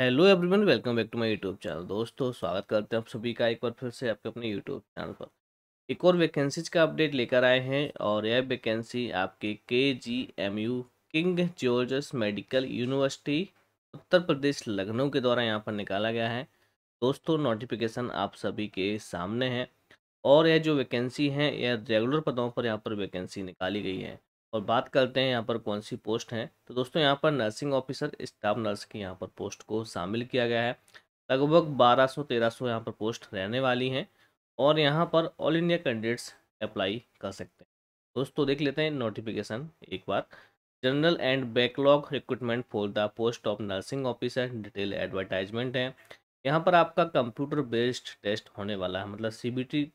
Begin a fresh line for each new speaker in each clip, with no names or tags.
hello everyone welcome back to my YouTube channel दोस्तों स्वागत करते हैं आप सभी का एक बार फिर से आपके अपने यूट्यूब चैनल पर एक और वैकेंसीज का अपडेट लेकर आए हैं और यह वैकेंसी आपके K G M U King George's Medical University Uttar Pradesh Lucknow के द्वारा यहाँ पर निकाला गया है दोस्तों नोटिफिकेशन आप सभी के सामने है और यह जो वैकेंसी है यह रेगुलर पदों पर यहाँ पर वैकेंसी निकाली गई है और बात करते हैं यहाँ पर कौन सी पोस्ट हैं तो दोस्तों यहाँ पर नर्सिंग ऑफिसर स्टाफ नर्स की यहाँ पर पोस्ट को शामिल किया गया है लगभग 1200-1300 सौ यहाँ पर पोस्ट रहने वाली हैं और यहाँ पर ऑल इंडिया कैंडिडेट्स अप्लाई कर सकते हैं दोस्तों देख लेते हैं नोटिफिकेशन एक बार general and backlog recruitment for the post of nursing officer detail advertisement है यहाँ पर आपका कंप्यूटर बेस्ड टेस्ट होने वाला है मतलब सी के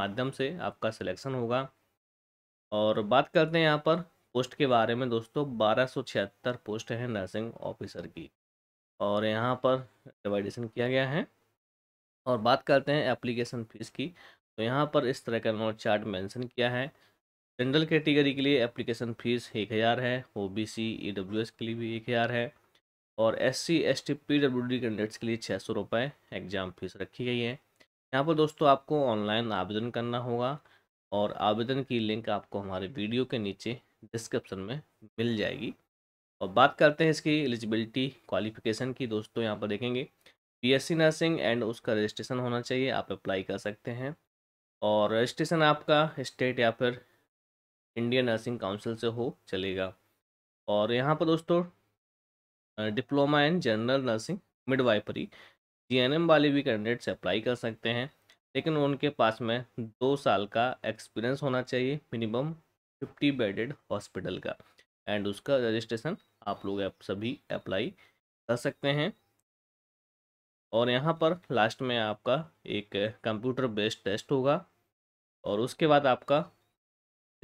माध्यम से आपका सिलेक्शन होगा और बात करते हैं यहाँ पर पोस्ट के बारे में दोस्तों बारह सौ छिहत्तर पोस्ट हैं नर्सिंग ऑफिसर की और यहाँ पर डिवाइडेशन किया गया है और बात करते हैं एप्लीकेशन फ़ीस की तो यहाँ पर इस तरह का नोट चार्ट मेंशन किया है जनरल कैटेगरी के, के लिए एप्लीकेशन फ़ीस एक हज़ार है O B C E W S के लिए भी एक हज़ार है और S C S T P W D candidates के लिए छः सौ रुपये एग्ज़ाम फ़ीस रखी गई है यहाँ पर दोस्तों आपको ऑनलाइन आवेदन करना होगा और आवेदन की लिंक आपको हमारे वीडियो के नीचे डिस्क्रिप्शन में मिल जाएगी और बात करते हैं इसकी एलिजिबिलिटी क्वालिफिकेशन की दोस्तों यहाँ पर देखेंगे बीएससी नर्सिंग एंड उसका रजिस्ट्रेशन होना चाहिए आप अप्लाई कर सकते हैं और रजिस्ट्रेशन आपका स्टेट या फिर इंडियन नर्सिंग काउंसिल से हो चलेगा और यहाँ पर दोस्तों diploma in general nursing midwifery जी वाले भी कैंडिडेट्स अप्लाई कर सकते हैं लेकिन उनके पास में दो साल का एक्सपीरियंस होना चाहिए मिनिमम फिफ्टी बेडेड हॉस्पिटल का एंड उसका रजिस्ट्रेशन आप लोग आप सभी अप्लाई कर सकते हैं और यहाँ पर लास्ट में आपका एक कंप्यूटर बेस्ड टेस्ट होगा और उसके बाद आपका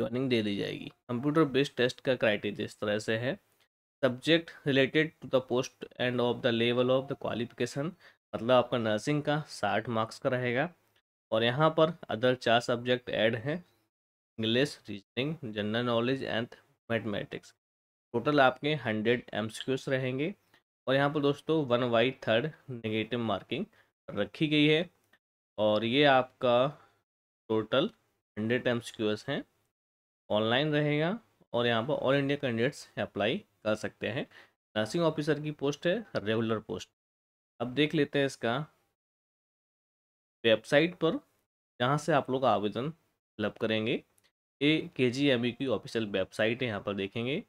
ज्वाइनिंग दे दी जाएगी कंप्यूटर बेस्ड टेस्ट का क्राइटेरिया इस तरह से है subject related to the post and of the level of the qualification मतलब आपका नर्सिंग का साठ मार्क्स का रहेगा और यहाँ पर अदर चार सब्जेक्ट ऐड हैं English reasoning general knowledge and mathematics total आपके हंड्रेड एम रहेंगे और यहाँ पर दोस्तों one by third negative marking रखी गई है और ये आपका टोटल हंड्रेड एम हैं ऑनलाइन रहेगा और यहाँ पर ऑल इंडिया कैंडिडेट्स अप्लाई कर सकते हैं नर्सिंग ऑफिसर की पोस्ट है रेगुलर पोस्ट अब देख लेते हैं इसका वेबसाइट पर जहाँ से आप लोग आवेदन फिलअप करेंगे ये के जी एम यू की ऑफिशियल वेबसाइट है यहाँ पर देखेंगे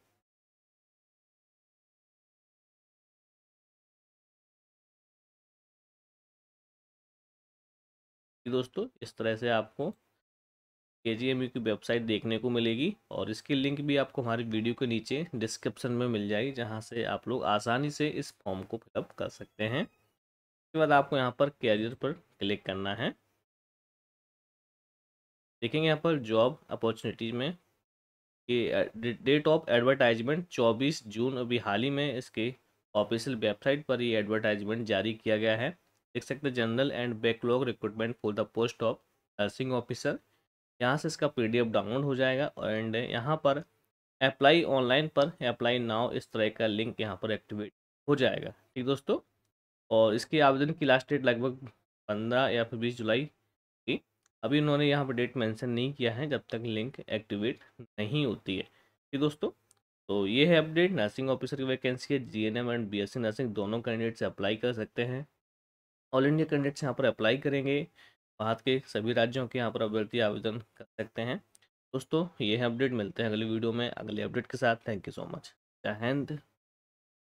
दोस्तों इस तरह से आपको के जी एम यू की वेबसाइट देखने को मिलेगी और इसकी लिंक भी आपको हमारी वीडियो के नीचे डिस्क्रिप्शन में मिल जाएगी जहाँ से आप लोग आसानी से इस फॉर्म को फिलअप कर सकते हैं उसके बाद आपको यहाँ पर कैरियर पर क्लिक करना है देखेंगे यहाँ पर जॉब अपॉर्चुनिटीज में कि डेट ऑफ एडवर्टाइजमेंट 24 जून अभी हाल ही में इसके ऑफिशियल वेबसाइट पर ये एडवर्टाइजमेंट जारी किया गया है देख सकते हैं general and backlog recruitment for the post of nursing officer यहाँ से इसका पीडीएफ डाउनलोड हो जाएगा एंड यहाँ पर अप्लाई ऑनलाइन पर अप्लाई नाउ इस तरह का लिंक यहाँ पर एक्टिवेट हो जाएगा ठीक दोस्तों और इसके आवेदन की लास्ट डेट लगभग पंद्रह या फिर बीस जुलाई की अभी उन्होंने यहाँ पर डेट मेंशन नहीं किया है जब तक लिंक एक्टिवेट नहीं होती है ठीक दोस्तों तो ये है अपडेट नर्सिंग ऑफिसर की वैकेंसी है जी एंड बी नर्सिंग दोनों कैंडिडेट से अप्लाई कर सकते हैं ऑल इंडिया कैंडिडेट्स यहाँ पर अप्लाई करेंगे भारत के सभी राज्यों के यहाँ पर अभ्यर्थी आवेदन कर सकते हैं दोस्तों ये है अपडेट मिलते हैं अगली वीडियो में अगले अपडेट के साथ थैंक यू सो मच जय हिंद